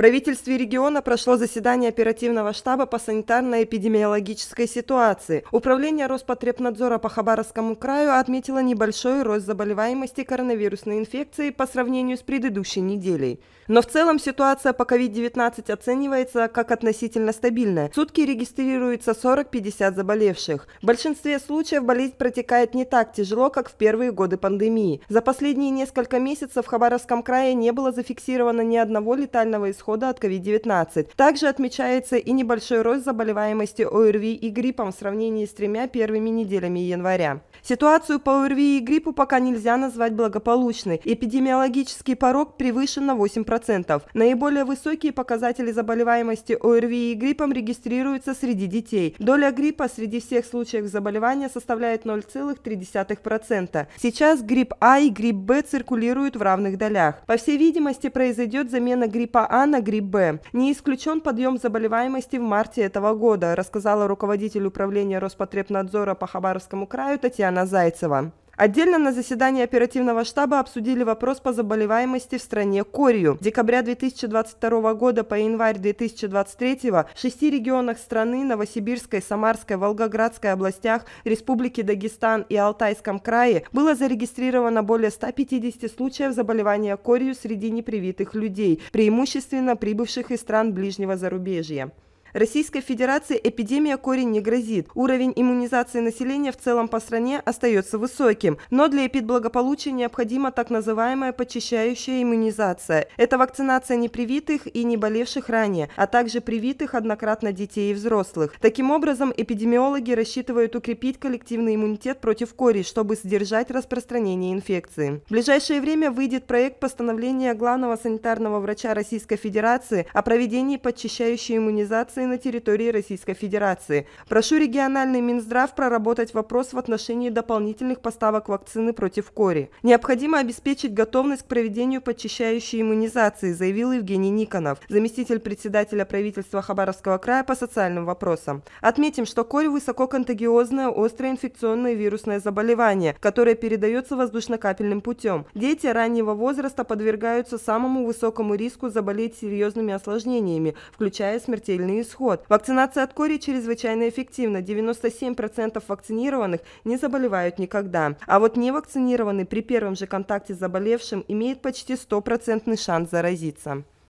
правительстве региона прошло заседание оперативного штаба по санитарно-эпидемиологической ситуации. Управление Роспотребнадзора по Хабаровскому краю отметило небольшой рост заболеваемости коронавирусной инфекцией по сравнению с предыдущей неделей. Но в целом ситуация по COVID-19 оценивается как относительно стабильная. В сутки регистрируется 40-50 заболевших. В большинстве случаев болезнь протекает не так тяжело, как в первые годы пандемии. За последние несколько месяцев в Хабаровском крае не было зафиксировано ни одного летального исхода исхода от COVID-19. Также отмечается и небольшой рост заболеваемости ОРВИ и гриппом в сравнении с тремя первыми неделями января. Ситуацию по ОРВИ и гриппу пока нельзя назвать благополучной. Эпидемиологический порог превышен на 8%. Наиболее высокие показатели заболеваемости ОРВИ и гриппом регистрируются среди детей. Доля гриппа среди всех случаев заболевания составляет 0,3%. Сейчас грипп А и грипп Б циркулируют в равных долях. По всей видимости, произойдет замена гриппа А на грипп Б. Не исключен подъем заболеваемости в марте этого года, рассказала руководитель управления Роспотребнадзора по Хабаровскому краю Татьяна Ивана Зайцева. Отдельно на заседании оперативного штаба обсудили вопрос по заболеваемости в стране корью. С декабря 2022 года по январь 2023 в шести регионах страны – Новосибирской, Самарской, Волгоградской областях, Республике Дагестан и Алтайском крае – было зарегистрировано более 150 случаев заболевания корью среди непривитых людей, преимущественно прибывших из стран ближнего зарубежья. Российской Федерации эпидемия корень не грозит. Уровень иммунизации населения в целом по стране остается высоким. Но для эпидблагополучия необходима так называемая почищающая иммунизация. Это вакцинация непривитых и не болевших ранее, а также привитых однократно детей и взрослых. Таким образом, эпидемиологи рассчитывают укрепить коллективный иммунитет против кори, чтобы сдержать распространение инфекции. В ближайшее время выйдет проект постановления главного санитарного врача Российской Федерации о проведении подчищающей иммунизации регистрации на территории Российской Федерации. Прошу региональный Минздрав проработать вопрос в отношении дополнительных поставок вакцины против кори. Необходимо обеспечить готовность к проведению подчищающей иммунизации, заявил Евгений Никонов, заместитель председателя правительства Хабаровского края по социальным вопросам. Отметим, что корь высококонтагиозное острое инфекционное вирусное заболевание, которое передается воздушно-капельным путем. Дети раннего возраста подвергаются самому высокому риску заболеть серьезными осложнениями, включая смертельные исход. Вакцинация от кори чрезвычайно эффективна. 97% вакцинированных не заболевают никогда. А вот невакцинированный при первом же контакте с заболевшим имеет почти стопроцентный шанс заразиться.